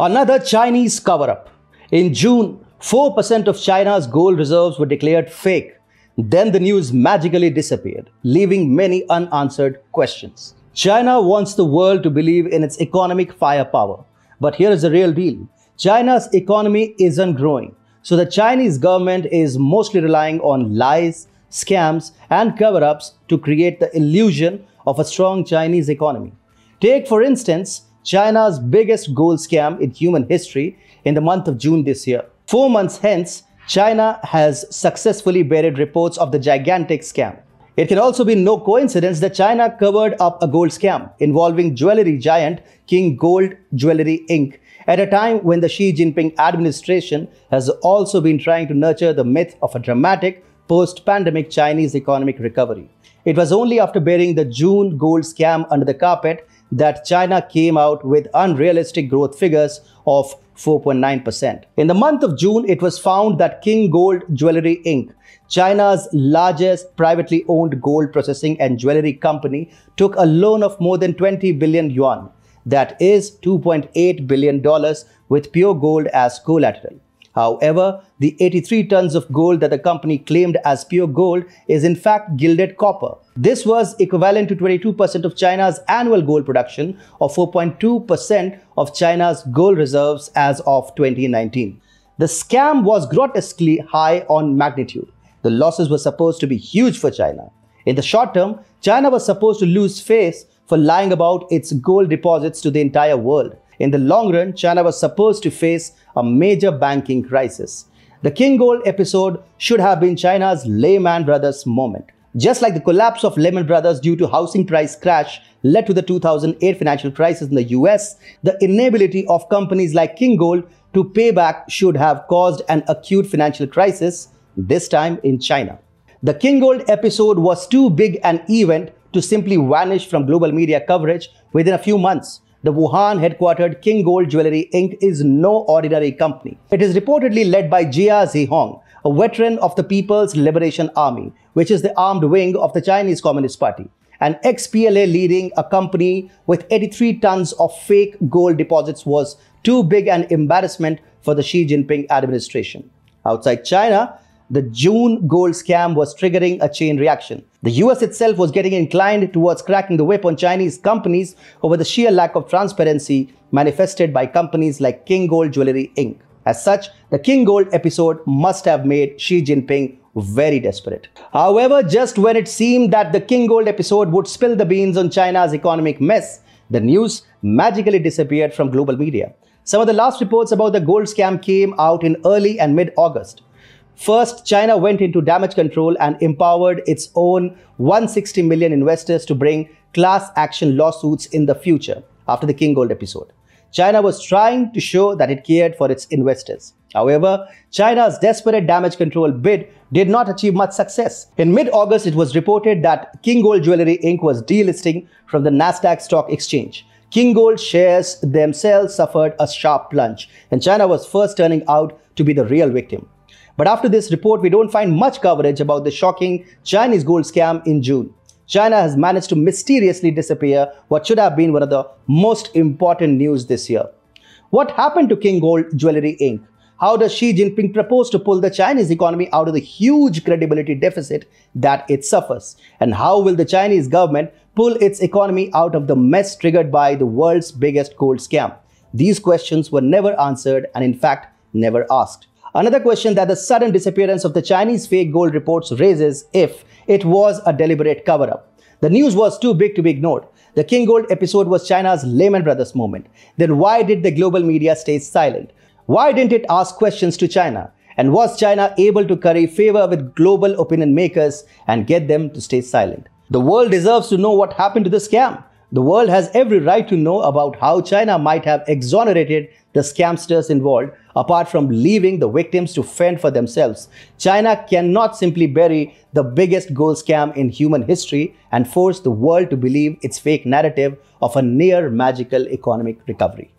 Another Chinese cover up. In June, 4% of China's gold reserves were declared fake. Then the news magically disappeared, leaving many unanswered questions. China wants the world to believe in its economic firepower. But here is the real deal China's economy isn't growing. So the Chinese government is mostly relying on lies, scams, and cover ups to create the illusion of a strong Chinese economy. Take, for instance, China's biggest gold scam in human history in the month of June this year. Four months hence, China has successfully buried reports of the gigantic scam. It can also be no coincidence that China covered up a gold scam involving jewelry giant King Gold Jewelry Inc. at a time when the Xi Jinping administration has also been trying to nurture the myth of a dramatic post pandemic Chinese economic recovery. It was only after burying the June gold scam under the carpet that China came out with unrealistic growth figures of 4.9%. In the month of June, it was found that King Gold Jewelry Inc., China's largest privately owned gold processing and jewelry company, took a loan of more than 20 billion yuan, that is $2.8 billion, with pure gold as collateral. However, the 83 tons of gold that the company claimed as pure gold is in fact gilded copper. This was equivalent to 22% of China's annual gold production or 4.2% of China's gold reserves as of 2019. The scam was grotesquely high on magnitude. The losses were supposed to be huge for China. In the short term, China was supposed to lose face for lying about its gold deposits to the entire world. In the long run, China was supposed to face a major banking crisis. The King Gold episode should have been China's Lehman Brothers moment. Just like the collapse of Lehman Brothers due to housing price crash led to the 2008 financial crisis in the US, the inability of companies like King Gold to pay back should have caused an acute financial crisis, this time in China. The King Gold episode was too big an event to simply vanish from global media coverage within a few months. The Wuhan headquartered King Gold Jewelry Inc. is no ordinary company. It is reportedly led by Jia Zihong, a veteran of the People's Liberation Army, which is the armed wing of the Chinese Communist Party. An ex-PLA leading a company with 83 tons of fake gold deposits was too big an embarrassment for the Xi Jinping administration. Outside China, the June gold scam was triggering a chain reaction. The US itself was getting inclined towards cracking the whip on Chinese companies over the sheer lack of transparency manifested by companies like King Gold Jewelry Inc. As such, the King Gold episode must have made Xi Jinping very desperate. However, just when it seemed that the King Gold episode would spill the beans on China's economic mess, the news magically disappeared from global media. Some of the last reports about the gold scam came out in early and mid August. First, China went into damage control and empowered its own 160 million investors to bring class action lawsuits in the future after the King Gold episode. China was trying to show that it cared for its investors. However, China's desperate damage control bid did not achieve much success. In mid-August, it was reported that King Gold Jewelry Inc. was delisting from the Nasdaq Stock Exchange. King Gold shares themselves suffered a sharp plunge, and China was first turning out to be the real victim. But after this report, we don't find much coverage about the shocking Chinese gold scam in June. China has managed to mysteriously disappear what should have been one of the most important news this year. What happened to King Gold Jewelry Inc? How does Xi Jinping propose to pull the Chinese economy out of the huge credibility deficit that it suffers? And how will the Chinese government pull its economy out of the mess triggered by the world's biggest gold scam? These questions were never answered and in fact never asked. Another question that the sudden disappearance of the Chinese fake gold reports raises if it was a deliberate cover-up. The news was too big to be ignored. The King Gold episode was China's Lehman Brothers moment. Then why did the global media stay silent? Why didn't it ask questions to China? And was China able to curry favor with global opinion makers and get them to stay silent? The world deserves to know what happened to the scam. The world has every right to know about how China might have exonerated the scamsters involved, apart from leaving the victims to fend for themselves. China cannot simply bury the biggest gold scam in human history and force the world to believe its fake narrative of a near magical economic recovery.